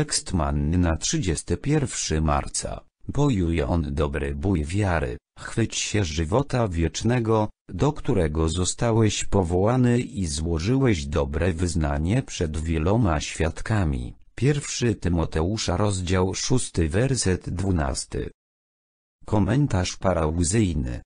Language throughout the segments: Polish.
Tekst manny na 31 marca. Bojuje on dobry bój wiary, chwyć się żywota wiecznego, do którego zostałeś powołany i złożyłeś dobre wyznanie przed wieloma świadkami. 1 Tymoteusza rozdział 6 werset 12. Komentarz parauzyjny.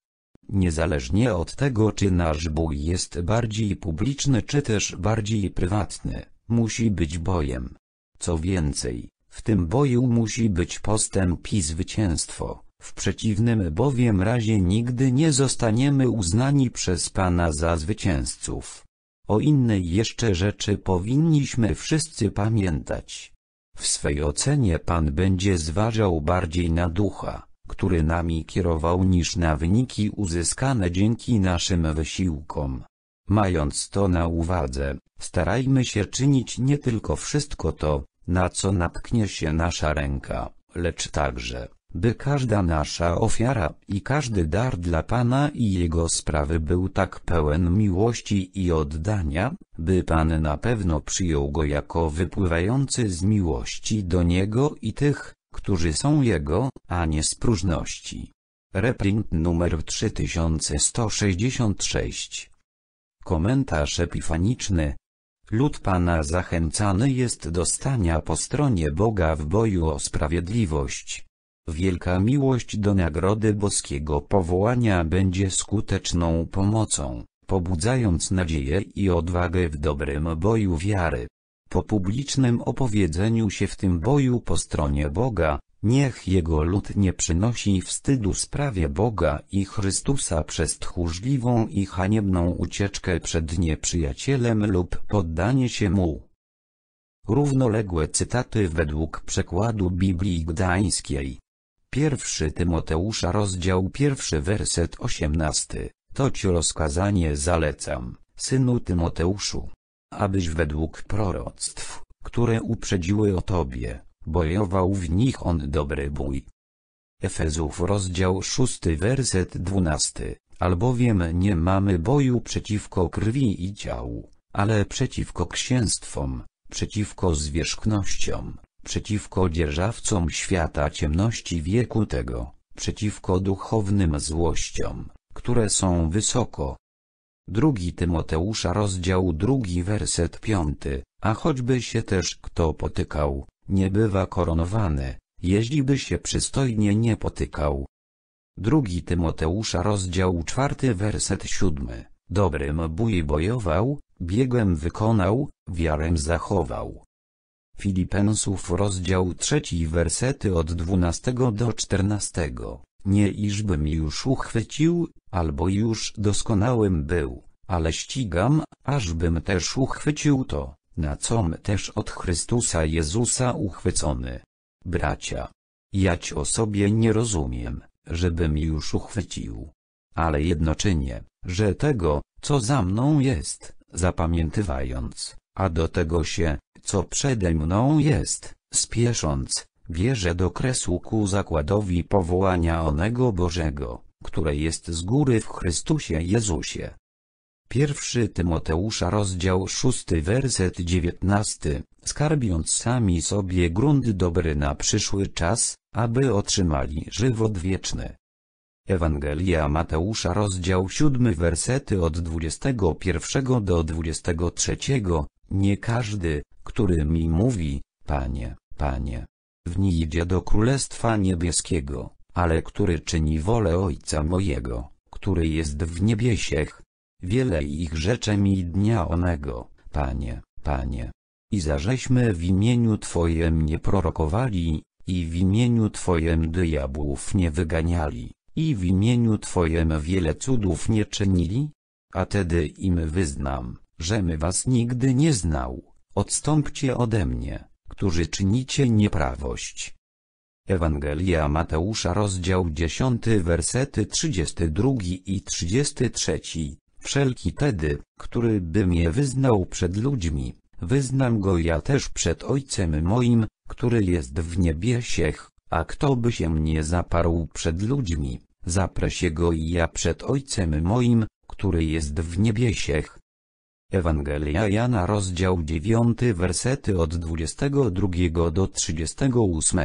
Niezależnie od tego czy nasz bój jest bardziej publiczny czy też bardziej prywatny, musi być bojem, co więcej, w tym boju musi być postęp i zwycięstwo, w przeciwnym bowiem razie nigdy nie zostaniemy uznani przez Pana za zwycięzców. O innej jeszcze rzeczy powinniśmy wszyscy pamiętać. W swej ocenie Pan będzie zważał bardziej na ducha, który nami kierował niż na wyniki uzyskane dzięki naszym wysiłkom. Mając to na uwadze, starajmy się czynić nie tylko wszystko to, na co natknie się nasza ręka, lecz także, by każda nasza ofiara i każdy dar dla Pana i Jego sprawy był tak pełen miłości i oddania, by Pan na pewno przyjął go jako wypływający z miłości do Niego i tych, którzy są Jego, a nie z próżności. Reprint numer 3166 Komentarz epifaniczny. Lud Pana zachęcany jest do stania po stronie Boga w boju o sprawiedliwość. Wielka miłość do nagrody boskiego powołania będzie skuteczną pomocą, pobudzając nadzieję i odwagę w dobrym boju wiary. Po publicznym opowiedzeniu się w tym boju po stronie Boga, Niech jego lud nie przynosi wstydu sprawie Boga i Chrystusa przez tchórzliwą i haniebną ucieczkę przed nieprzyjacielem lub poddanie się mu. Równoległe cytaty według przekładu Biblii Gdańskiej. Pierwszy Tymoteusza rozdział pierwszy werset osiemnasty, to ci rozkazanie zalecam, synu Tymoteuszu, abyś według proroctw, które uprzedziły o tobie, bojował w nich on dobry bój. Efezów rozdział 6 werset 12, albowiem nie mamy boju przeciwko krwi i ciału, ale przeciwko księstwom, przeciwko zwierzchnościom, przeciwko dzierżawcom świata ciemności wieku tego, przeciwko duchownym złościom, które są wysoko. Drugi Tymoteusza rozdział drugi werset piąty, a choćby się też kto potykał, nie bywa koronowany, jeździby się przystojnie nie potykał. Drugi Tymoteusza rozdział czwarty werset siódmy, dobrym bój bojował, biegłem wykonał, wiarem zachował. Filipensów rozdział trzeci wersety od dwunastego do czternastego. Nie iżbym już uchwycił, albo już doskonałym był, ale ścigam, ażbym też uchwycił to, na co my też od Chrystusa Jezusa uchwycony. Bracia, jać o sobie nie rozumiem, żebym już uchwycił. Ale jednoczynie, że tego, co za mną jest, zapamiętywając, a do tego się, co przede mną jest, spiesząc, bierze do kresu ku zakładowi powołania onego Bożego, które jest z góry w Chrystusie Jezusie. 1 Tymoteusza rozdział 6 werset 19, skarbiąc sami sobie grunt dobry na przyszły czas, aby otrzymali żywot wieczny. Ewangelia Mateusza rozdział 7 wersety od 21 do 23, nie każdy, który mi mówi, Panie, Panie, w niej idzie do Królestwa Niebieskiego, ale który czyni wolę Ojca mojego, który jest w niebiesiech wiele ich rzeczy mi dnia onego, Panie, Panie. I zażeśmy w imieniu Twojem nie prorokowali, i w imieniu Twojem diabłów nie wyganiali, i w imieniu Twojem wiele cudów nie czynili? A tedy im wyznam, żem was nigdy nie znał, odstąpcie ode mnie, którzy czynicie nieprawość. Ewangelia Mateusza rozdział 10 wersety 32 i 33 Wszelki tedy, który by mnie wyznał przed ludźmi, wyznam go ja też przed Ojcem moim, który jest w niebiesiech, a kto by się mnie zaparł przed ludźmi, zaprę się go i ja przed Ojcem moim, który jest w niebiesiech. Ewangelia Jana rozdział 9 wersety od 22 do 38.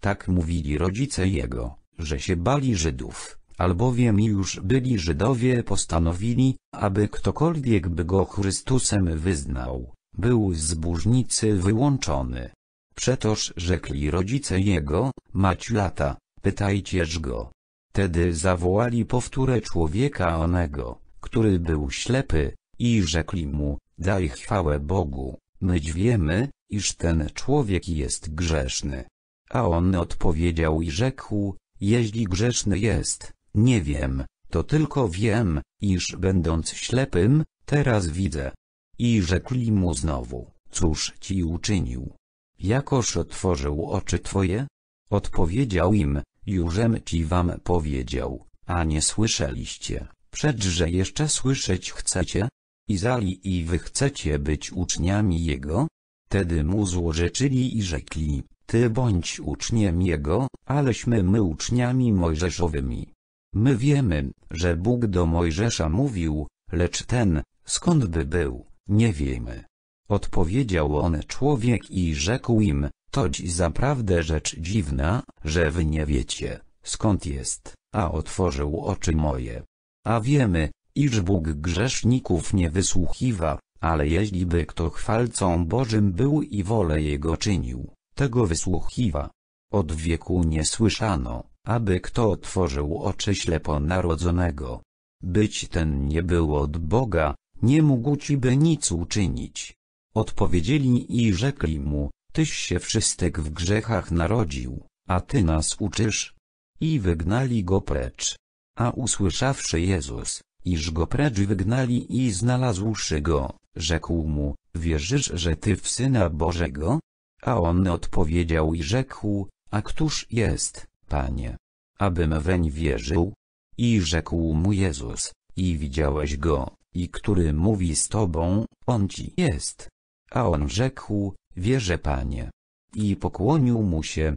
Tak mówili rodzice jego, że się bali Żydów, albowiem już byli Żydowie postanowili, aby ktokolwiek by go Chrystusem wyznał, był z burznicy wyłączony. Przetoż rzekli rodzice jego, mać lata, pytajcież go. Tedy zawołali powtórę człowieka onego, który był ślepy, i rzekli mu, daj chwałę Bogu, myć wiemy, iż ten człowiek jest grzeszny. A on odpowiedział i rzekł, jeśli grzeszny jest, nie wiem, to tylko wiem, iż będąc ślepym, teraz widzę. I rzekli mu znowu, cóż ci uczynił? Jakoż otworzył oczy twoje? Odpowiedział im, jużem ci wam powiedział, a nie słyszeliście, przedże jeszcze słyszeć chcecie? Izali i wy chcecie być uczniami jego? Tedy mu złorzeczyli i rzekli, ty bądź uczniem jego, aleśmy my uczniami mojżeszowymi. My wiemy, że Bóg do Mojżesza mówił, lecz ten, skąd by był, nie wiemy. Odpowiedział on człowiek i rzekł im, toć zaprawdę rzecz dziwna, że wy nie wiecie, skąd jest, a otworzył oczy moje. A wiemy, iż Bóg grzeszników nie wysłuchiwa, ale jeśliby kto chwalcą Bożym był i wolę Jego czynił, tego wysłuchiwa. Od wieku nie słyszano, aby kto otworzył oczy ślepo narodzonego. Być ten nie był od Boga, nie mógł ci by nic uczynić. Odpowiedzieli i rzekli mu, tyś się wszystek w grzechach narodził, a ty nas uczysz. I wygnali go precz. A usłyszawszy Jezus, iż go precz wygnali i znalazłszy go, rzekł mu, wierzysz, że ty w Syna Bożego? A on odpowiedział i rzekł, a któż jest, Panie, abym weń wierzył. I rzekł mu Jezus, i widziałeś go, i który mówi z tobą, on ci jest. A on rzekł, wierzę Panie. I pokłonił mu się.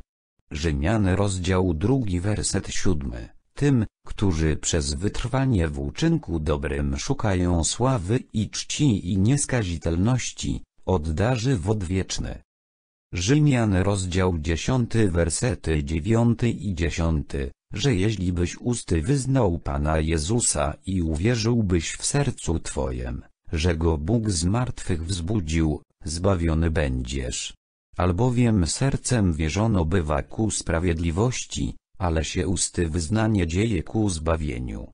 Rzymian rozdział drugi werset siódmy. Tym, którzy przez wytrwanie w uczynku dobrym szukają sławy i czci i nieskazitelności, oddarzy odwieczne. Rzymian rozdział 10 wersety 9 i 10, że jeśli byś usty wyznał Pana Jezusa i uwierzyłbyś w sercu Twojem, że Go Bóg z martwych wzbudził, zbawiony będziesz. Albowiem sercem wierzono bywa ku sprawiedliwości, ale się usty wyznanie dzieje ku zbawieniu.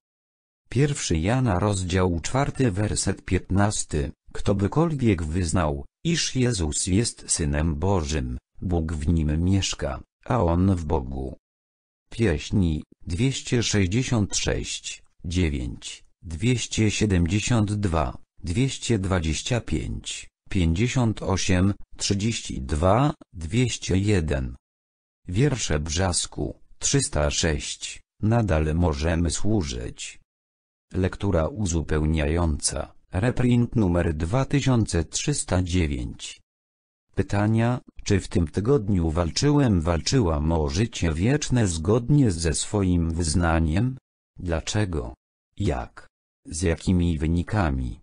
Pierwszy Jana rozdział czwarty werset piętnasty, kto bykolwiek wyznał, iż Jezus jest Synem Bożym, Bóg w Nim mieszka, a On w Bogu. Pieśni 266, 9, 272, 225, 58, 32, 201. Wiersze Brzasku 306. Nadal możemy służyć. Lektura uzupełniająca Reprint numer 2309. Pytania, czy w tym tygodniu walczyłem walczyłam o życie wieczne zgodnie ze swoim wyznaniem? Dlaczego? Jak? Z jakimi wynikami?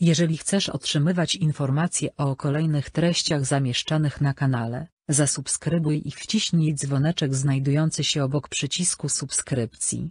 Jeżeli chcesz otrzymywać informacje o kolejnych treściach zamieszczanych na kanale, zasubskrybuj i wciśnij dzwoneczek znajdujący się obok przycisku subskrypcji.